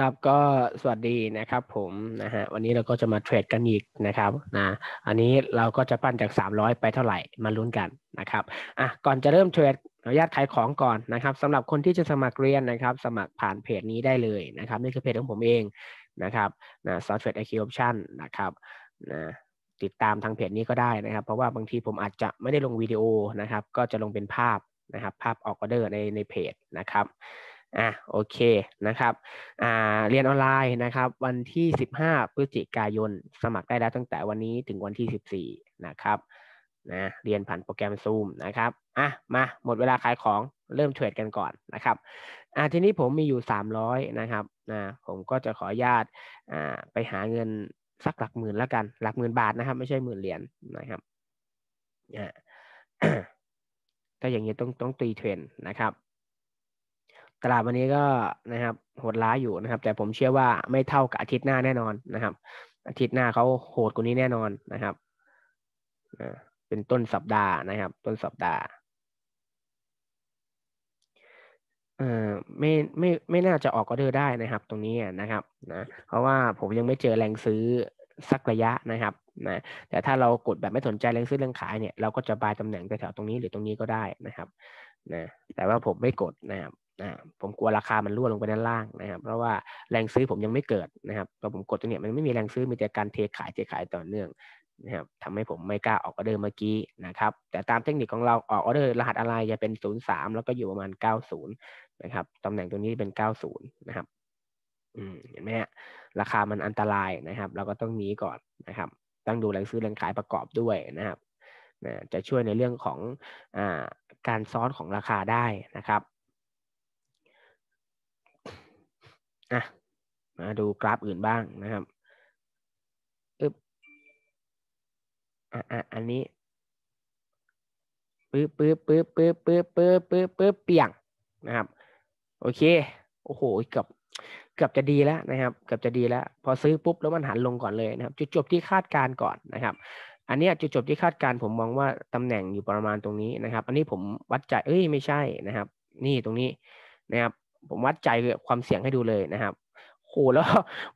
ครับ ก็สวัสดีนะครับผมนะฮะวันนี้เราก็จะมาเทรดกันอีกนะครับนะอันนี้เราก็จะปั้นจาก300ไปเท่าไหร่มาลุ้นกันนะครับอ่ะก่อนจะเริ่มเทรดอนุญาตขายของก่อนนะครับสำหรับคนที่จะสมัครเรียนนะครับสมัครผ่านเพจนี้ได้เลยนะครับนี่คือเพจของผมเองนะครับนะซอฟต์แวร์ไอคิวออปชั่นนะครับนะติดตามทางเพจนี้ก็ได้นะครับ เพราะว่าบางทีผมอาจจะไม่ได้ลงวิดีโอนะครับ ก็จะลงเป็นภาพนะครับภาพออกออเดอร์ในในเพจนะครับอ่ะโอเคนะครับอ่าเรียนออนไลน์นะครับ วันที่15พฤศจิกายนสมัครได้แล้วตั้งแต่วันนี้ถึงวันที่14นะครับนะเรียนผ่านโปรแกรม Zoom นะครับอ่ะมาหมดเวลาขายของเริ่มเทรดกันก่อนนะครับอ่าทีนี้ผมมีอยู่300นะครับนะผมก็จะขออนุญาตอ่าไปหาเงินสักหลักหมื่นแล้วกันหลักหมื่นบาทนะครับ ไม่ใช่หมื่นเหรียญนนะครับอ่าถ้าอย่างนี้ต้องต้องตีเทรนนะครับตลาดวันนี้ก็นะครับโหดร้ายอยู่นะครับ แต่ผมเชื่อว่าไม่เท่ากับอาทิตย์หน้าแน่นอนนะครับ อาทิตย์หน้าเขาโหดกว่านี้แน่นอนนะครับ เป็นต้นสัปดาห์นะครับ ต้นสัปดาห์ เอ่อไม่ไม่ไม่น่าจะออกก็เดอได้นะครับ ตรงนี้นะครับนะ เพราะว่าผมยังไม่เจอแรงซื้อสักระยะนะครับนะ แต่ถ้าเรากดแบบไม่สนใจแรงซื้อแรงขายเนี่ย เราก็จะบายตำแหน่งแถวตรงนี้หรือตรงนี้ก็ได้นะครับนะ แต่ว่าผมไม่กดนะครับนะผมกลัวราคามันร่วงลงไปด้านล่างนะครับ เพราะว่าแรงซื้อผมยังไม่เกิดนะครับพอผมกดตรงนี้มันไม่มีแรงซื้อ มีแต่การเทขายเทขายต่อเนื่อง นะครับทำให้ผมไม่กล้าออกออเดอร์เมื่อกี้นะครับ แต่ตามเทคนิคของเราออกออเดอร์รหัสอะไรจะเป็น0มแล้วก็อยู่ประมาณ 90นะครับตำแหน่งตรงนี้เป็น 90 นะครับเห็นไหมราคามันอันตรายนะครับ เราก็ต้องหนีก่อนนะครับ ต้องดูแรงซื้อแรงขายประกอบด้วยนะครับ จะช่วยในเรื่องของอการซ้อนของราคาได้นะครับ่ะมาดูกราฟอื่นบ้างนะครับอึบอ่ะอ่ะอันนี้ปึ๊บปึ๊บปึ๊บปึ๊บปึ๊บปึ๊บปึ๊บปึ๊บเปียงนะครับ โอเค โอ้โห เกือบ เกือบจะดีแล้วนะครับ เกือบจะดีแล้ว พอซื้อปุ๊บแล้วมันหันลงก่อนเลยนะครับ จุดจบที่คาดการก่อนนะครับ อันนี้จุดจบที่คาดการผมมองว่าตำแหน่งอยู่ประมาณตรงนี้นะครับ อันนี้ผมวัดใจ เอ้ย ไม่ใช่นะครับ นี่ตรงนี้นะครับผมวัดใจความเสียงให้ดูเลยนะครับโหแล้ว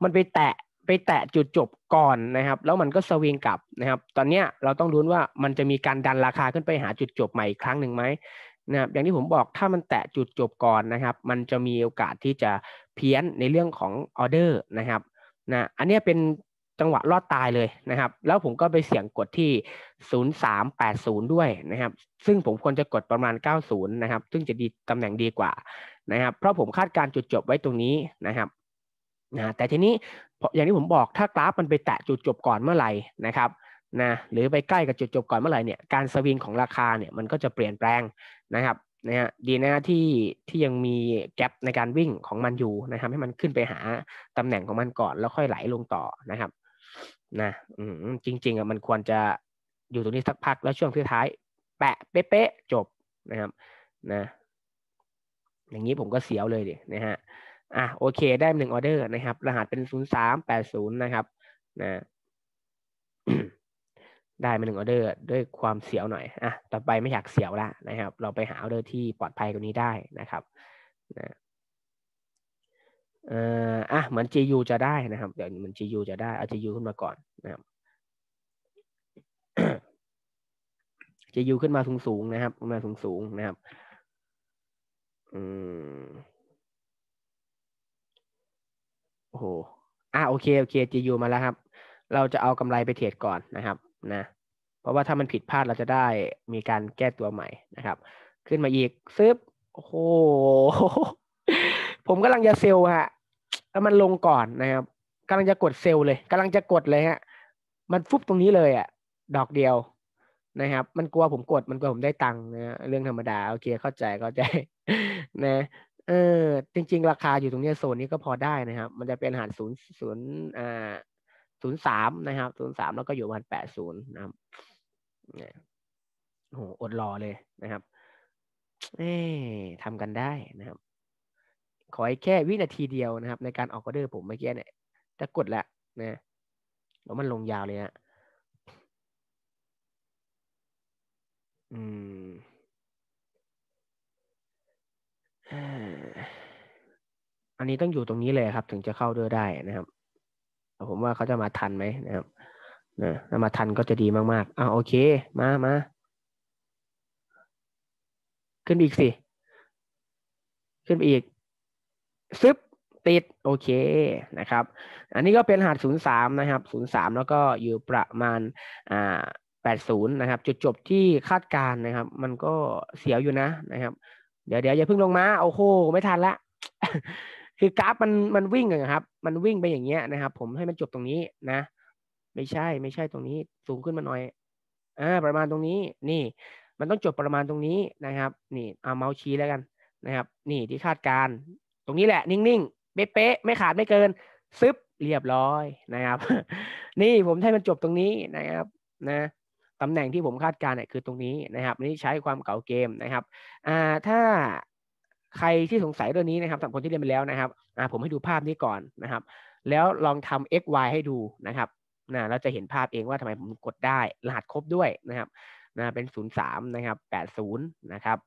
มันไปแตะไปแตะจุดจบก่อนนะครับ แล้วมันก็สวิงกลับนะครับ ตอนเนี้ยเราต้องรุ้นว่ามันจะมีการดันราคาขึ้นไปหาจุดจบใหม่อีกครั้งหนึ่งไหมนะครับอย่างที่ผมบอกถ้ามันแตะจุดจบก่อนนะครับ มันจะมีโอกาสที่จะเพี้ยนในเรื่องของออเดอร์นะครับนะอันนี้เป็นจังหวะรอดตายเลยนะครับ แล้วผมก็ไปเสี่ยงกดที่ 0380 ด้วยนะครับ ซึ่งผมควรจะกดประมาณ 90 นะครับ ซึ่งจะดีตำแหน่งดีกว่านะครับ เพราะผมคาดการจุดจบไว้ตรงนี้นะครับ นะ แต่ทีนี้อย่างที่ผมบอก ถ้ากราฟมันไปแตะจุดจบก่อนเมื่อไหร่นะครับ นะ หรือไปใกล้กับจุดจบก่อนเมื่อไหร่เนี่ย การสวิงของราคาเนี่ยมันก็จะเปลี่ยนแปลงนะครับ นะฮะ ดีนะที่ที่ยังมีแกลในการวิ่งของมันอยู่นะครับ ให้มันขึ้นไปหาตำแหน่งของมันก่อนแล้วค่อยไหลลงต่อนะครับนะอืมจริงๆอ่ะมันควรจะอยู่ตรงนี้สักพักแล้วช่วงท้าย แปะเป๊ะๆจบนะครับ นะ อย่างนี้ผมก็เสียวเลยดินะฮะ อ่ะโอเคได้หนึ่งออเดอร์นะครับ รหัสเป็นศูนย์สามแปดศูนย์นะครับ นะ ได้มาหนึ่งออเดอร์ ด้วยความเสียวหน่อยอ่ะต่อไปไม่อยากเสียวละนะครับ เราไปหาออเดอร์ที่ปลอดภัยกว่านี้ได้นะครับนะเอ่อะเหมือน GU จะได้นะครับ เดี๋ยวเหมือน GU จะได้เอา GU ขึ้นมาก่อนนะครับ GU ขึ้นมาสูงสูงนะครับขึ้นมาสูงสูงนะครับอโอ้โหอ่ะโอเค โอเค GU มาแล้วครับ เราจะเอากำไรไปเทรดก่อนนะครับนะเพราะว่าถ้ามันผิดพลาดเราจะได้มีการแก้ตัวใหม่นะครับ ขึ้นมาอีก ซึบโอ้โหผมกำลังจะเซลล์ฮะแล้วมันลงก่อนนะครับกำลังจะกดเซลเลยกำลังจะกดเลยฮะ มันฟุบตรงนี้เลยอะดอกเดียว นะครับ มันกลัวผมกด มันกลัวผมได้ตังค์นะเรื่องธรรมดาโอเคเข้าใจเข้าใจ นะ เออ จริง ๆ ราคาอยู่ตรงนี้โซนนี้ก็พอได้นะครับ มันจะเป็นหารศูนย์ศูนย์อ่าศูนย์สามนะครับ ศูนย์สามแล้วก็อยู่วันแปดศูนย์นะครับโอ้โหอดรอเลยนะครับ เอ๊ทำกันได้นะครับขอให้แค่วินาทีเดียวนะครับในการออกออเดอร์ผมเมื่อกี้เนี่ยจะกดละนะแล้วมันลงยาวเลยฮนะอืมอันนี้ต้องอยู่ตรงนี้เลยครับถึงจะเข้าด้วยได้นะครับ ผมว่าเขาจะมาทันไหมนะครับนะถ้ามาทันก็จะดีมากๆอ้าวโอเค มามาขึ้นอีกสิ ขึ้นไปอีกซึบ ติด โอเคนะครับ อันนี้ก็เป็นหัส03 นะครับ03 แล้วก็อยู่ประมาณ อ่า80 นะครับ จุดจบที่คาดการนะครับ มันก็เสียวอยู่นะนะครับ เดี๋ยวเดี๋ยวอย่าเพิ่งลงมา โอ้โหไม่ทันละคือกราฟมันมันวิ่งนะครับ มันวิ่งไปอย่างเงี้ยนะครับ ผมให้มันจบตรงนี้นะ ไม่ใช่ไม่ใช่ตรงนี้ สูงขึ้นมาหน่อยอ่าประมาณตรงนี้ นี่ มันต้องจบประมาณตรงนี้นะครับ นี่เอาเมาส์ชี้แล้วกันนะครับ นี่ที่คาดการตรงนี้แหละนิ่งๆเป๊ะๆไม่ขาดไม่เกิน ซึบเรียบร้อยนะครับ นี่ผมให้มันจบตรงนี้นะครับ นะตำแหน่งที่ผมคาดการณ์เนี่ยคือตรงนี้นะครับ นี่ใช้ความเก่าเกมนะครับอ่าถ้าใครที่สงสัยเรื่องนี้นะครับสำหรับคนที่เรียนไปแล้วนะครับอ่าผมให้ดูภาพนี้ก่อนนะครับ แล้วลองทำ x y ให้ดูนะครับนะเราจะเห็นภาพเองว่าทำไมผมกดได้รหัสครบด้วยนะครับนะเป็น03นะครับ80นะครับ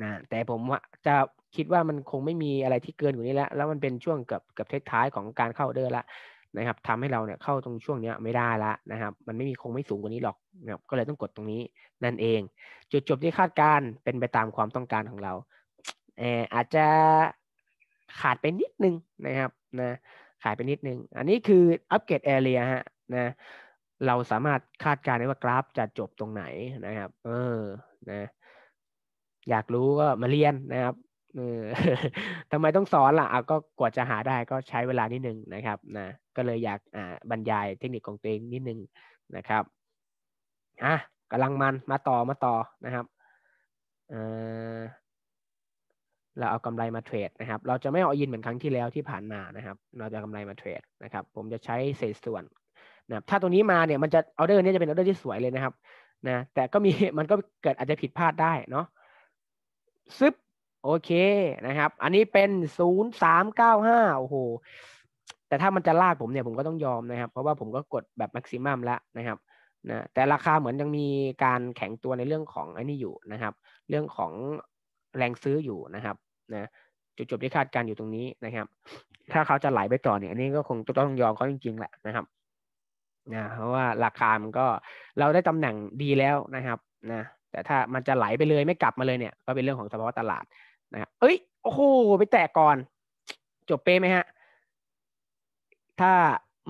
นะแต่ผมจะคิดว่ามันคงไม่มีอะไรที่เกินกว่านี้แล้วแล้วมันเป็นช่วงเกือบเกือบท้ายของการเข้าเดอร์ละนะครับทำให้เราเนี่ยเข้าตรงช่วงนี้ไม่ได้ละนะครับมันไม่มีคงไม่สูงกว่านี้หรอกนะครับก็เลยต้องกดตรงนี้ นั่นเอง จุดจบที่คาดการเป็นไปตามความต้องการของเราเอออาจจะขาดไปนิดนึงนะครับ นะ ขาดไปนิดนึง อันนี้คืออัปเกรดแอเรียฮะนะเราสามารถคาดการณ์ได้ว่ากราฟจะจบตรงไหนนะครับ เออนะอยากรู้ ก็มาเรียนนะครับ เออทำไมต้องสอนล่ะอ่ะก็กว่าจะหาได้ก็ใช้เวลานิดนึงนะครับนะก็เลยอยาก อ่า บรรยายเทคนิคของตัวเองนิดนึงนะครับอ่ะกำลังมันมาต่อมาต่อนะครับ เออเราเอากำไรมาเทรดนะครับ เราจะไม่เอาอินเหมือนครั้งที่แล้วที่ผ่านมา นะครับ เราจะกำไรมาเทรดนะครับ ผมจะใช้เศษส่วน นะถ้าตรงนี้มา เนี่ย มันจะออเดอร์นี้จะเป็นออเดอร์ที่สวยเลยนะครับนะแต่ก็มี มันก็เกิดอาจจะผิดพลาดได้ เนาะซึบโอเคนะครับ อันนี้เป็นศูนย์สามเก้าห้าโอ้โหแต่ถ้ามันจะลากผมเนี่ยผมก็ต้องยอมนะครับ เพราะว่าผมก็กดแบบแม็กซิมัมแล้วนะครับนะแต่ราคาเหมือนยังมีการแข็งตัวในเรื่องของอันนี้อยู่นะครับ เรื่องของแรงซื้ออยู่นะครับนะจุดจบที่คาดการอยู่ตรงนี้นะครับ ถ้าเขาจะไหลไปต่อเนี่ยอันนี้ก็คงต้องยอมเขาจริงๆแหละนะครับนะเพราะว่าราคามันก็เราได้ตำแหน่งดีแล้วนะครับ นะแต่ถ้ามันจะไหลไปเลย ไม่กลับมาเลยเนี่ย ก็เป็นเรื่องของสภาวะตลาดนะเอ้ย โอ้โหไปแตกก่อน จบเป๊ะไหมฮะ ถ้า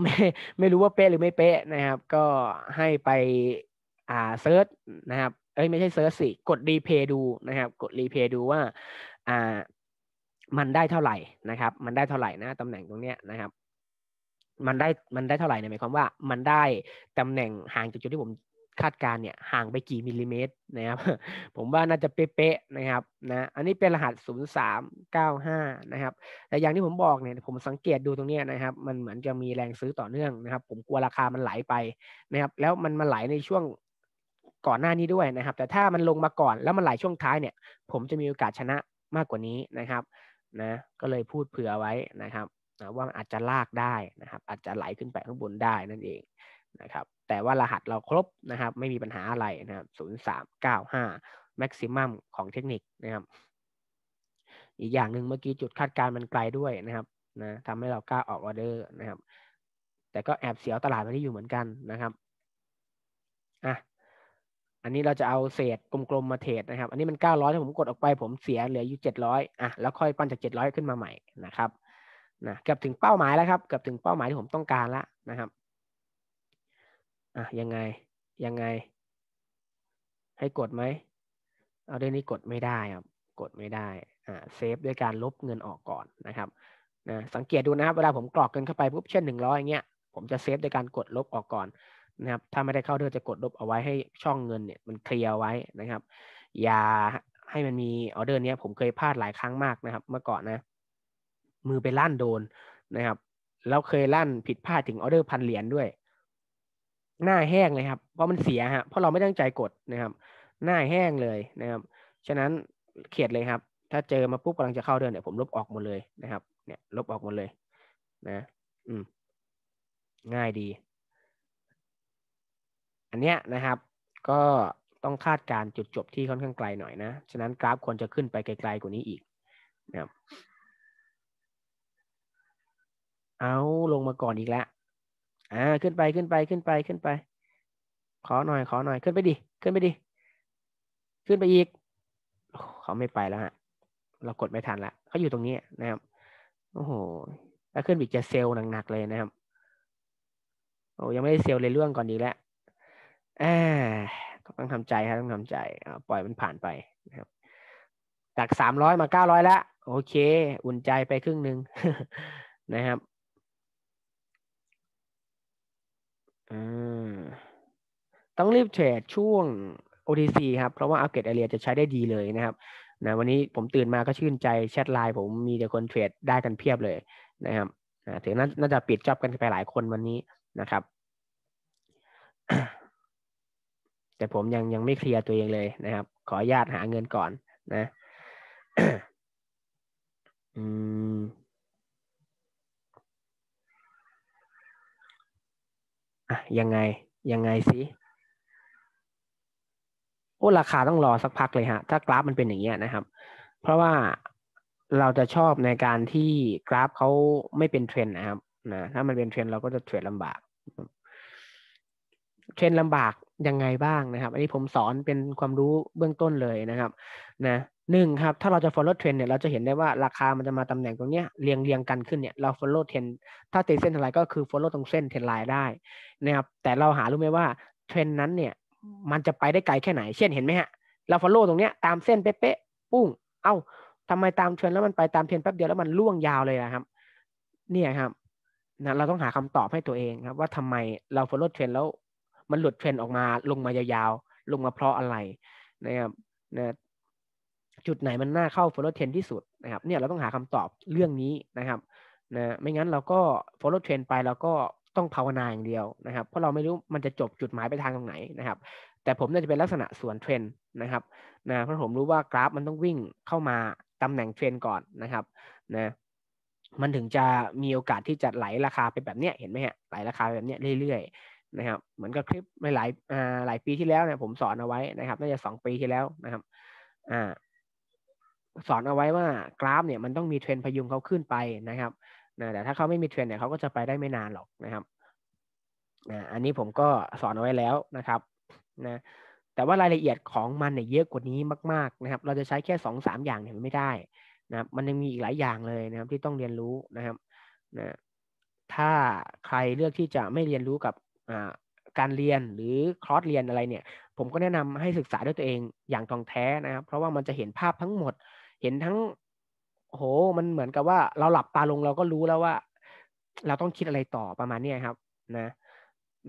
ไม่ไม่รู้ว่าเป๊ะหรือไม่เป๊ะนะครับ ก็ให้ไปอ่าเซิร์ชนะครับเอ้ยไม่ใช่เซิร์ชสิกดรีเพย์ดูนะครับ กดรีเพย์ดูว่า อ่า มันได้เท่าไหร่นะครับ มันได้เท่าไหร่นะตำแหน่งตรงเนี้ยนะครับ มันได้มันได้เท่าไหร่เนี่ยหมายความว่ามันได้ตำแหน่งห่างจากจุดที่ผมคาดการเนี่ยห่างไปกี่มิลลิเมตรนะครับผมว่าน่าจะเป๊ะๆนะครับนะอันนี้เป็นรหัส 0395 นะครับ แต่อย่างที่ผมบอกเนี่ยผมสังเกตดูตรงนี้นะครับ มันเหมือนจะมีแรงซื้อต่อเนื่องนะครับ ผมกลัวราคามันไหลไปนะครับแล้วมันมาไหลในช่วงก่อนหน้านี้ด้วยนะครับ แต่ถ้ามันลงมาก่อนแล้วมันไหลช่วงท้ายเนี่ย ผมจะมีโอกาสชนะมากกว่านี้นะครับนะก็เลยพูดเผื่อไว้นะครับ ว่าอาจจะลากได้นะครับ อาจจะไหลขึ้นไปข้างบนได้นั่นเองนะครับแต่ว่ารหัสเราครบนะครับ ไม่มีปัญหาอะไรนะครับ0395 maximum ของเทคนิคนะครับอีกอย่างหนึ่งเมื่อกี้ จุดคาดการมันไกลด้วยนะครับนะทำให้เรากล้าออกออเดอร์นะครับแต่ก็แอบเสียวตลาดมันที่อยู่เหมือนกันนะครับอ่ะอันนี้เราจะเอาเศษกลมๆมาเทรดนะครับอันนี้มัน 900ถ้าผมกดออกไป ผมเสียเหลืออยู่ 700อ่ะแล้วค่อยปั้นจาก 700 ขึ้นมาใหม่นะครับนะเกือบถึงเป้าหมายแล้วครับ เกือบถึงเป้าหมายที่ผมต้องการแล้วนะครับอ่ะยังไง ยังไง ให้กดไหมเอาเรื่องนี้กดไม่ได้ครับ กดไม่ได้อ่าเซฟด้วยการลบเงินออกก่อนนะครับ นะสังเกตดูนะครับ เวลาผมกรอกเงินเข้าไปปุ๊บเช่นหนึ่งร้อยอย่างเงี้ยผมจะเซฟด้วยการกดลบออกก่อน นะครับ ถ้าไม่ได้เข้าเดือจะกดลบเอาไว้ให้ช่องเงินเนี่ย มันเคลียร์ไว้นะครับ อย่าให้มันมีออเดอร์เนี้ยผมเคยพลาดหลายครั้งมากนะครับ เมื่อก่อนนะ มือไปลั่นโดนนะครับ แล้วเคยลั่นผิดพลาดถึงออเดอร์พันเหรียญด้วยหน้าแห้งเลยครับเพราะมันเสียฮะเพราะเราไม่ตั้งใจกดนะครับ หน้าแห้งเลยนะครับ ฉะนั้นเขียดเลยครับ ถ้าเจอมาปุ๊บกำลังจะเข้าเดือนเนี่ยผมลบออกหมดเลยนะครับ เนี่ยลบออกหมดเลยนะ อืม ง่ายดี อันเนี้ยนะครับ ก็ต้องคาดการจุดจบที่ค่อนข้างไกลหน่อยนะ ฉะนั้นกราฟควรจะขึ้นไปไกล ๆ กว่านี้อีก นะครับ เอาลงมาก่อนอีกแล้ว่าขึ้นไปขึ้นไปขึ้นไปขึ้นไป ขอหน่อยขอหน่อยขึ้นไปดิขึ้นไปดิขึ้นไปอีกเขาไม่ไปแล้วฮะเรากดไม่ทันละเขาอยู่ตรงนี้นะครับโอ้โหถ้าขึ้นอีกจะเซลล์หนักๆเลยนะครับ โอ้ยังไม่ได้เซลล์เลยเรื่องก่อนดีแล้วอต้องทำใจครับต้องทำใจปล่อยมันผ่านไปนะครับ จากสามร้อยมาเก้าร้อยละโอเค อุ่นใจไปครึ่งหนึ่งนะครับต้องรีบเทรดช่วง OTC ครับ เพราะว่าอัพเกรดไอเรียจะใช้ได้ดีเลยนะครับนะวันนี้ผมตื่นมาก็ชื่นใจแชทไลน์ผมมีแต่คนเทรดได้กันเพียบเลยนะครับนะถึงน่าจะปิดจ็อบกันไปหลายคนวันนี้นะครับ แต่ผมยังยังไม่เคลียร์ตัวเองเลยนะครับ ขออนุญาตหาเงินก่อนนะ อืมอ่ะยังไงยังไงสิโอ้ราคาต้องรอสักพักเลยฮะถ้ากราฟมันเป็นอย่างเงี้ยนะครับ เพราะว่าเราจะชอบในการที่กราฟเขาไม่เป็นเทรนนะครับนะถ้ามันเป็นเทรนเราก็จะเทรดลำบากเทรนลำบากยังไงบ้างนะครับ อันนี้ผมสอนเป็นความรู้เบื้องต้นเลยนะครับ นะหนึ่งครับ ถ้าเราจะ follow trend เนี่ย เราจะเห็นได้ว่าราคามันจะมาตำแหน่งตรงเนี้ยเรียงเรียงกันขึ้นเนี่ยเรา follow trend ถ้าตีเส้นทลายก็คือ follow ตรงเส้นเทรนไลน์ได้นะครับแต่เราหารู้ไหมว่าเทรนนั้นเนี่ย มันจะไปได้ไกลแค่ไหนเช่นเห็นไหมฮะ เรา follow ตรงเนี้ยตามเส้นเป๊ะๆปุ้งเอา้าทำไมตามเทรนแล้วมันไปตามเทรนแป๊บเดียวแล้วมันล่วงยาวเลยนะครับเนี่ยครับนะเราต้องหาคำตอบให้ตัวเองครับ ว่าทำไมเรา follow เทรนแล้วมันหลุดเทรนออกมาลงมายาวๆลงมาเพราะอะไรนะครับนะจุดไหน มันน่าเข้า follow trend ที่สุดนะครับเนี่ยเราต้องหาคำตอบเรื่องนี้นะครับนะไม่งั้นเราก็ follow trend ไป เราก็ต้องภาวนาอย่างเดียวนะครับเพราะเราไม่รู้มันจะจบจุดหมายไปทางตรงไหนนะครับ แต่ผมน่าจะเป็นลักษณะสวนเทรนนะครับนะเพราะผมรู้ว่ากราฟมันต้องวิ่งเข้ามาตำแหน่งเทรนก่อนนะครับนะมันถึงจะมีโอกาสที่จะไหลราคาไปแบบเนี้ยเห็นไหมฮะไหลราคาแบบเนี้ยเรื่อยๆนะครับ เหมือนกับคลิปหลายหลายปีที่แล้วเนี่ย ผมสอนเอาไว้นะครับน่าจะสองปีที่แล้วนะครับ อ่าสอนเอาไว้ว่ากราฟ เนี่ย มันต้องมีเทรนพยุงเขาขึ้นไปนะครับนะแต่ถ้าเขาไม่มีเทรนเนี่ยเขาก็จะไปได้ไม่นานหรอกนะครับนะอันนี้ผมก็สอนเอาไว้แล้วนะครับนะแต่ว่ารายละเอียดของมันเนี่ยเยอะกว่านี้มากๆนะครับ เราจะใช้แค่สองสามอย่างเนี่ยไม่ได้นะครับมันยังมีอีกหลายอย่างเลยนะครับ ที่ต้องเรียนรู้นะครับนะถ้าใครเลือกที่จะไม่เรียนรู้กับการเรียนหรือคอร์สเรียนอะไรเนี่ย ผมก็แนะนำให้ศึกษาด้วยตัวเองอย่างตรงแท้นะครับ เพราะว่ามันจะเห็นภาพทั้งหมดเห็นทั้งโห มันเหมือนกับว่า เราหลับตาลง เราก็รู้แล้วว่า เราต้องคิดอะไรต่อประมาณนี้ครับ นะ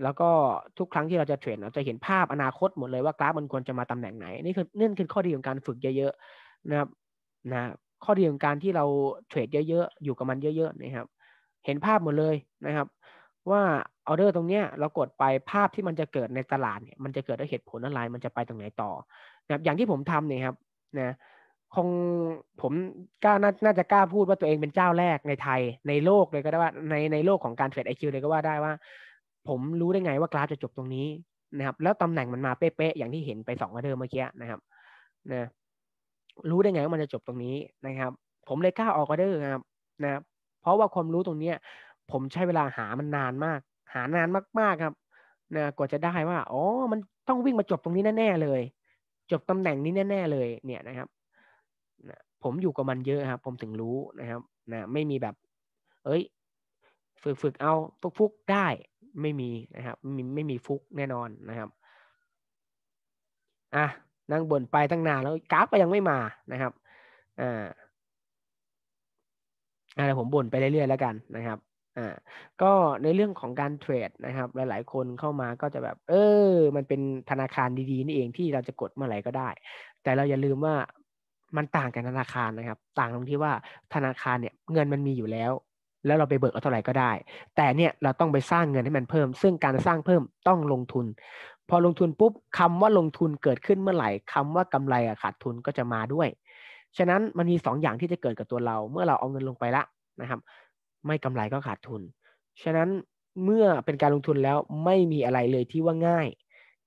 แล้วก็ทุกครั้งที่เราจะเทรดเราจะเห็นภาพอนาคตหมดเลยว่ากราฟมันควรจะมาตำแหน่งไหนนี่คือเนื่องคือข้อดีของการฝึกเยอะๆนะครับ นะข้อดีของการที่เราเทรดเยอะๆอยู่กับมันเยอะ ๆ นะครับ เห็นภาพหมดเลยนะครับ ว่าออเดอร์ตรงเนี้ย เรากดไปภาพที่มันจะเกิดในตลาดเนี่ยมันจะเกิดด้วยเหตุผลอะไรมันจะไปตรงไหนต่อ นะครับ อย่างที่ผมทำเนี่ยครับนะคงผมกล้าน่าจะกล้าพูดว่าตัวเองเป็นเจ้าแรกในไทยในโลกเลยก็ได้ว่าในในโลกของการเทรดไอคิวเลยก็ว่าได้ว่า ผมรู้ได้ไงว่ากราฟจะจบตรงนี้นะครับ แล้วตำแหน่งมันมาเป๊ะๆอย่างที่เห็นไปสองออเดอร์เมื่อกี้นะครับนะรู้ได้ไงว่ามันจะจบตรงนี้นะครับ ผมเลยกล้าออกอเดอร์ครับ นะครับเพราะว่าความรู้ตรงเนี้ยผมใช้เวลาหามันนานมาก หานานมากๆครับนะกว่าจะได้ว่าอ๋อ มันต้องวิ่งมาจบตรงนี้แน่ๆเลย จบตำแหน่งนี้แน่ๆเลย เนี่ยนะครับนะผมอยู่กับมันเยอะครับผมถึงรู้นะครับ นะ ไม่มีแบบ เอ้ย ฝึกฝึกเอาฟุกฟุกได้ ไม่มีนะครับ ไม่ไม่มีฟุกแน่นอนนะครับ อ่ะ นั่งบ่นไปตั้งนานแล้วกราฟก็ยังไม่มานะครับ อ่าอ่าผมบ่นไปเรื่อยๆ แล้วกันนะครับ อ่า ก็ในเรื่องของการเทรดนะครับ หลาย ๆ คนเข้ามาก็จะแบบ เออ มันเป็นธนาคารดี ๆ นี่เองที่เราจะกดเมื่อไหร่ก็ได้ แต่เราอย่าลืมว่ามันต่างกันธนาคารนะครับ ต่างตรงที่ว่าธนาคารเนี่ยเงินมันมีอยู่แล้ว แล้วเราไปเบิกเอาเท่าไหร่ก็ได้ แต่เนี่ยเราต้องไปสร้างเงินให้มันเพิ่ม ซึ่งการสร้างเพิ่มต้องลงทุน พอลงทุนปุ๊บคำว่าลงทุนเกิดขึ้นเมื่อไหร่คำว่ากำไรขาดทุนก็จะมาด้วยฉะนั้นมันมี2ออย่างที่จะเกิดกับตัวเรา เมื่อเราเอาเงินลงไปละนะครับ ไม่กำไรก็ขาดทุน ฉะนั้นเมื่อเป็นการลงทุนแล้วไม่มีอะไรเลยที่ว่าง่าย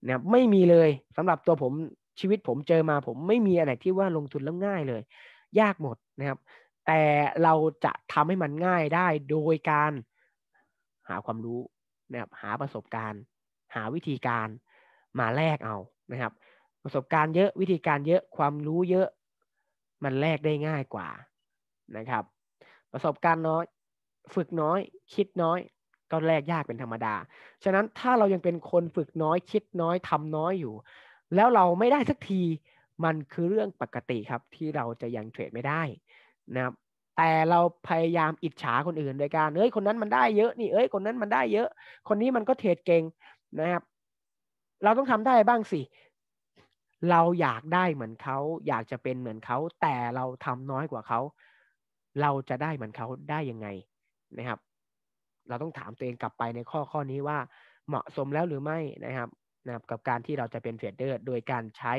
นะไม่มีเลยสำหรับตัวผมชีวิตผมเจอมาผมไม่มีอะไรที่ว่าลงทุนแล้วง่ายเลย ยากหมดนะครับ แต่เราจะทำให้มันง่ายได้โดยการหาความรู้นะครับหาประสบการณ์หาวิธีการมาแลกเอานะครับ ประสบการณ์เยอะวิธีการเยอะความรู้เยอะมันแลกได้ง่ายกว่านะครับ ประสบการณ์น้อยฝึกน้อย คิดน้อยก็แลกยากเป็นธรรมดาฉะนั้นถ้าเรายังเป็นคนฝึกน้อย คิดน้อยทำน้อยอยู่แล้วเราไม่ได้สักที มันคือเรื่องปกติครับ ที่เราจะยังเทรดไม่ได้นะครับ แต่เราพยายามอิจฉาคนอื่นโดยการ เอ้ย คนนั้นมันได้เยอะ นี่ เอ้ย คนนั้นมันได้เยอะ คนนี้มันก็เทรดเก่งนะครับ เราต้องทำได้บ้างสิ เราอยากได้เหมือนเขา อยากจะเป็นเหมือนเขา แต่เราทำน้อยกว่าเขา เราจะได้เหมือนเขาได้ยังไงนะครับ เราต้องถามตัวเอง กลับไปในข้อข้อนี้ว่าเหมาะสมแล้วหรือไม่นะครับนะครับกับการที่เราจะเป็นเทรดเดอร์โดยการใช้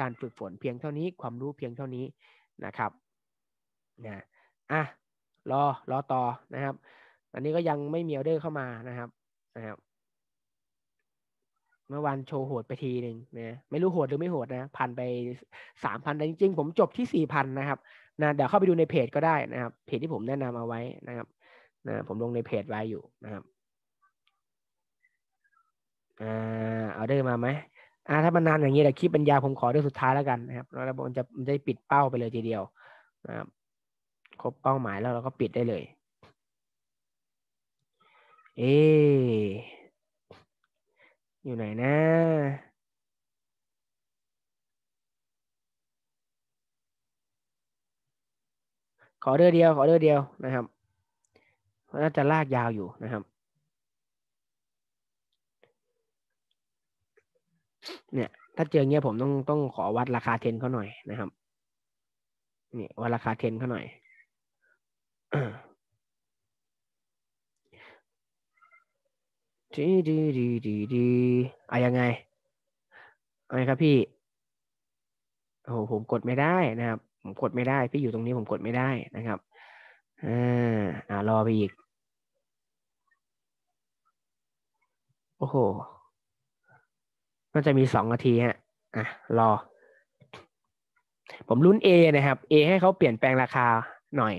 การฝึกฝนเพียงเท่านี้ ความรู้เพียงเท่านี้นะครับนะอ่ะรอรอต่อนะครับ อันนี้ก็ยังไม่มีออเดอร์เข้ามานะครับนะครับ เมื่อวันโชว์โหดไปทีหนึ่งนะไม่รู้โหดหรือไม่โหดนะพันไปสามพันแต่จริงๆ ผมจบที่สี่พันนะครับนะเดี๋ยวเข้าไปดูในเพจก็ได้นะครับเพจที่ผมแนะนำเอาไว้นะครับนะผมลงในเพจไว้อยู่นะครับอ่าเอาเด้มาไหมอ่าถ้ามันนานอย่างนี้แต่คลิปบรรยาผมขอเรื่องสุดท้ายแล้วกันนะครับแล้วอมจะมันจะปิดเป้าไปเลยทีเดียวนะครับครบเป้าหมายแล้วเราก็ปิดได้เลยเออยู่ไหนนะขอเดอร์เดียว ขอเดอร์เดียวนะครับน่าจะลากยาวอยู่นะครับเนี่ยถ้าเจอเงี้ยผมต้องต้องขอวัดราคาเทนเขาหน่อยนะครับนี่วัดราคาเทนเขาหน่อยดีดีดีดีดีอะไรยังไงอะไรครับพี่โอ้โหผมกดไม่ได้นะครับผมกดไม่ได้พี่อยู่ตรงนี้ผมกดไม่ได้นะครับอ่าอ่ารอไปอีก โอ้โหก็จะมีสองนาทีฮะ อ่ะรอ ผมลุ้น A นะครับ A ให้เขาเปลี่ยนแปลงราคาหน่อย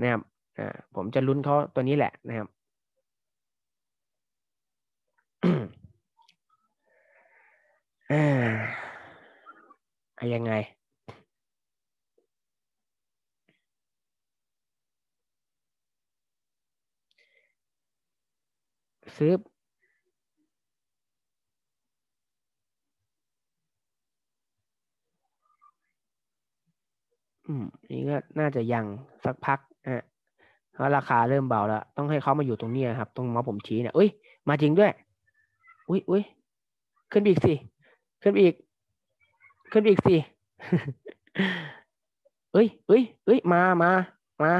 นะครับ อ่า ผมจะลุ้นเขาตัวนี้แหละนะครับ อ่ายังไง ซื้ออืมนี่ก็น่าจะยังสักพักฮะเพราะราคาเริ่มเบาแล้ว ต้องให้เขามาอยู่ตรงนี้ครับตรงมาผมชี้เนี่ยอุ้ยมาจริงด้วย อุ้ยอุ้ยขึ้นอีกสิขึ้นอีก ขึ้นอีกสิเอ้ยเอ้ยเอ้ยมามามา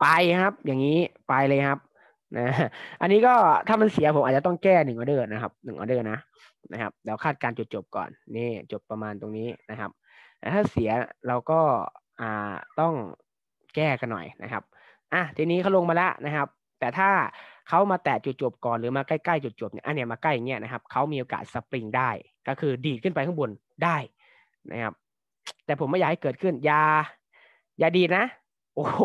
ไปครับ อย่างนี้ไปเลยครับนะอันนี้ก็ถ้ามันเสียผมอาจจะต้องแก้หนึ่งออเดอร์นะครับหนึ่งออเดอร์นะนะครับเยาคาดการจบจบก่อนนี่จบประมาณตรงนี้นะครับ ถ้าเสียเราก็่าต้องแก้กันหน่อยนะครับ อ่ะ ทีนี้เขาลงมาแล้วนะครับ แต่ถ้าเขามาแตะจุดจบก่อนหรือมาใกล้ๆจุดจบเนี่ยอันเนี้ยมาใกล้อย่างเงี้ยนะครับ เขามีโอกาสสปริงได้ ก็คือดีดขึ้นไปข้างบนได้นะครับ แต่ผมไม่อยากให้เกิดขึ้น อย่าอย่าดีนะ โอ้โห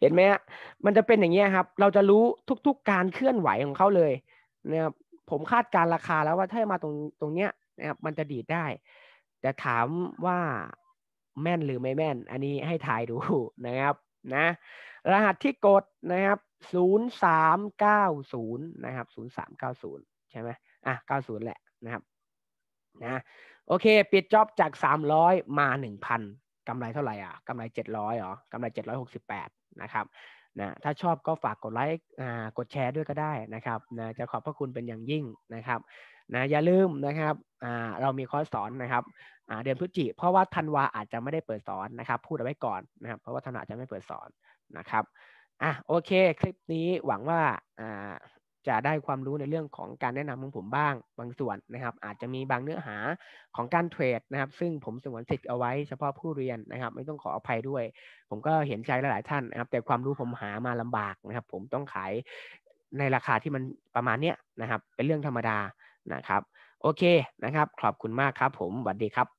เห็นไหมฮะ มันจะเป็นอย่างเงี้ยครับ เราจะรู้ทุก ๆการเคลื่อนไหวของเขาเลยนะครับ ผมคาดการราคาแล้วว่าถ้ามาตรงตรงเนี้ยนะครับ มันจะดีดได้ แต่ถามว่าแม่นหรือไม่แม่น อันนี้ให้ถ่ายดูนะครับนะ รหัสที่กดนะครับ 0390 นะครับ 0390 ใช่ไหม อ่ะ 90 แหละนะครับนะโอเคปิดจ็อบจาก 300 มา 1,000 กำไรเท่าไหร่อ่ะกำไร 700 หรอ กำไร 768 นะครับนะถ้าชอบก็ฝากกดไลค์กดแชร์ด้วยก็ได้นะครับนะจะขอบพระคุณเป็นอย่างยิ่งนะครับนะอย่าลืมนะครับเรามีคอร์สสอนนะครับเดือนพฤศจิกเพราะว่าธันวาอาจจะไม่ได้เปิดสอนนะครับพูดเอาไว้ก่อนนะครับเพราะว่าธันวาจะไม่เปิดสอนนะครับอ่ะโอเคคลิปนี้หวังว่าอ่าจะได้ความรู้ในเรื่องของการแนะนำของผมบ้าง บางส่วนนะครับ อาจจะมีบางเนื้อหาของการเทรดนะครับซึ่งผมสงวนสิทธิ์เอาไว้เฉพาะผู้เรียนนะครับ ไม่ต้องขออภัยด้วย ผมก็เห็นใจหลายๆท่านนะครับ แต่ความรู้ผมหามาลำบากนะครับ ผมต้องขายในราคาที่มันประมาณเนี้ยนะครับ เป็นเรื่องธรรมดานะครับ โอเคนะครับ ขอบคุณมากครับ ผมสวัสดีครับ